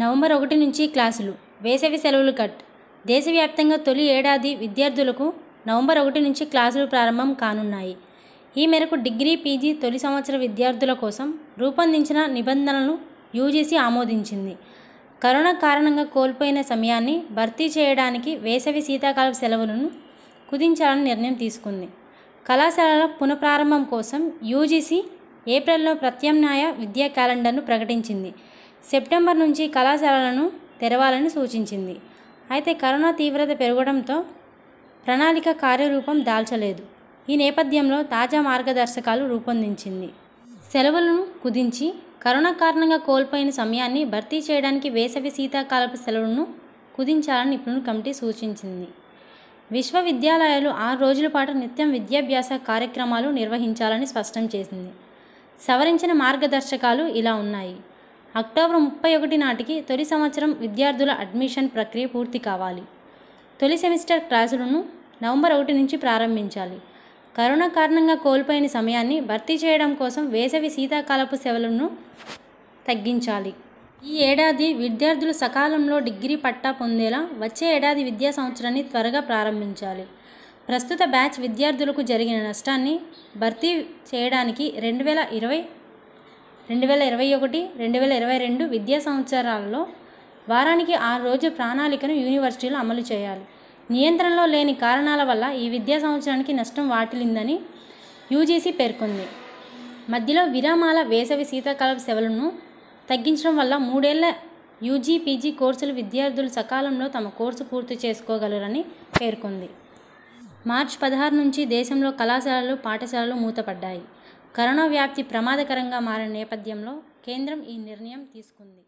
November ఒకటి నుంచి క్లాసులు వేసవి సెలవులు కట్ దేశవ్యాప్తంగా తొలి ఏడాది విద్యార్థులకు నవంబర్ ఒకటి నుంచి క్లాసులు ప్రారంభం కానున్నాయి ఈ మేరకు డిగ్రీ పీజీ తొలి సంవత్సర విద్యార్థుల కోసం రూపొందించిన నిబంధనలను యూజీసీ ఆమోదించింది కరోనా కారణంగా కోల్పోయిన సమయాన్ని భర్తీ చేయడానికి వేసవి శీతాకాల సెలవులను కుదించాలని నిర్ణయం తీసుకుంది కళాశాలల పునఃప్రారంభం కోసం యూజీసీ ఏప్రిల్లో ప్రత్యామ్నాయ విద్యా క్యాలెండర్ను ప్రకటించింది సెప్టెంబర్ నుంచి కళాశాలలను తెరవాలని సూచించింది అయితే కరోనా తీవ్రత పెరగడంతో ప్రణాళిక కార్యరూపం దాల్చలేదు ఈ నేపథ్యంలో తాజా మార్గదర్శకాలు రూపొందించింది సెలవులను కుదించి కరోనా కారణంగా కోల్పోయిన సమయాన్ని భర్తీ చేయడానికి వేసవి శీతాకాలపు సెలవులను కుదించాలని నిపుణుల కమిటీ సూచించింది విశ్వవిద్యాలయాలు ఆరు రోజుల పాటు నిత్యం విద్యాభ్యాస కార్యక్రమాలు నిర్వహించాలని స్పష్టం చేసింది సవరించిన మార్గదర్శకాలు ఇలా ఉన్నాయి అక్టోబర్ ముప్పై ఒకటి నాటికి తొలి సంవత్సరం విద్యార్థుల అడ్మిషన్ ప్రక్రియ పూర్తి కావాలి తొలి సెమిస్టర్ క్లాసులను నవంబర్ ఒకటి నుంచి ప్రారంభించాలి కరోనా కారణంగా కోల్పోయిన సమయాన్ని భర్తీ చేయడం కోసం వేసవి శీతాకాలపు సేవలను తగ్గించాలి ఈ ఏడాది విద్యార్థులు సకాలంలో డిగ్రీ పట్టా పొందేలా వచ్చే ఏడాది విద్యా సంవత్సరాన్ని త్వరగా ప్రారంభించాలి ప్రస్తుత బ్యాచ్ విద్యార్థులకు జరిగిన నష్టాన్ని భర్తీ చేయడానికి రెండు వేల ఇరవై రెండు వేల ఇరవై ఒకటి రెండు వేల ఇరవై రెండు విద్యా సంవత్సరాల్లో వారానికి ఆరు రోజు ప్రణాళికను యూనివర్సిటీలు అమలు చేయాలి నియంత్రణలో లేని కారణాల వల్ల ఈ విద్యా సంవత్సరానికి నష్టం వాటిల్లిందని యూజీసీ పేర్కొంది మధ్యలో విరామాల వేసవి శీతాకాల సెలవులను తగ్గించడం వల్ల మూడేళ్ల యూజీ పీజీ కోర్సులు విద్యార్థులు సకాలంలో తమ కోర్సు పూర్తి చేసుకోగలరని పేర్కొంది మార్చ్ పదహారు నుంచి దేశంలో కళాశాలలు పాఠశాలలు మూతపడ్డాయి కరోనా వ్యాప్తి ప్రమాదకరంగా మారిన నేపథ్యంలో కేంద్రం ఈ నిర్ణయం తీసుకుంది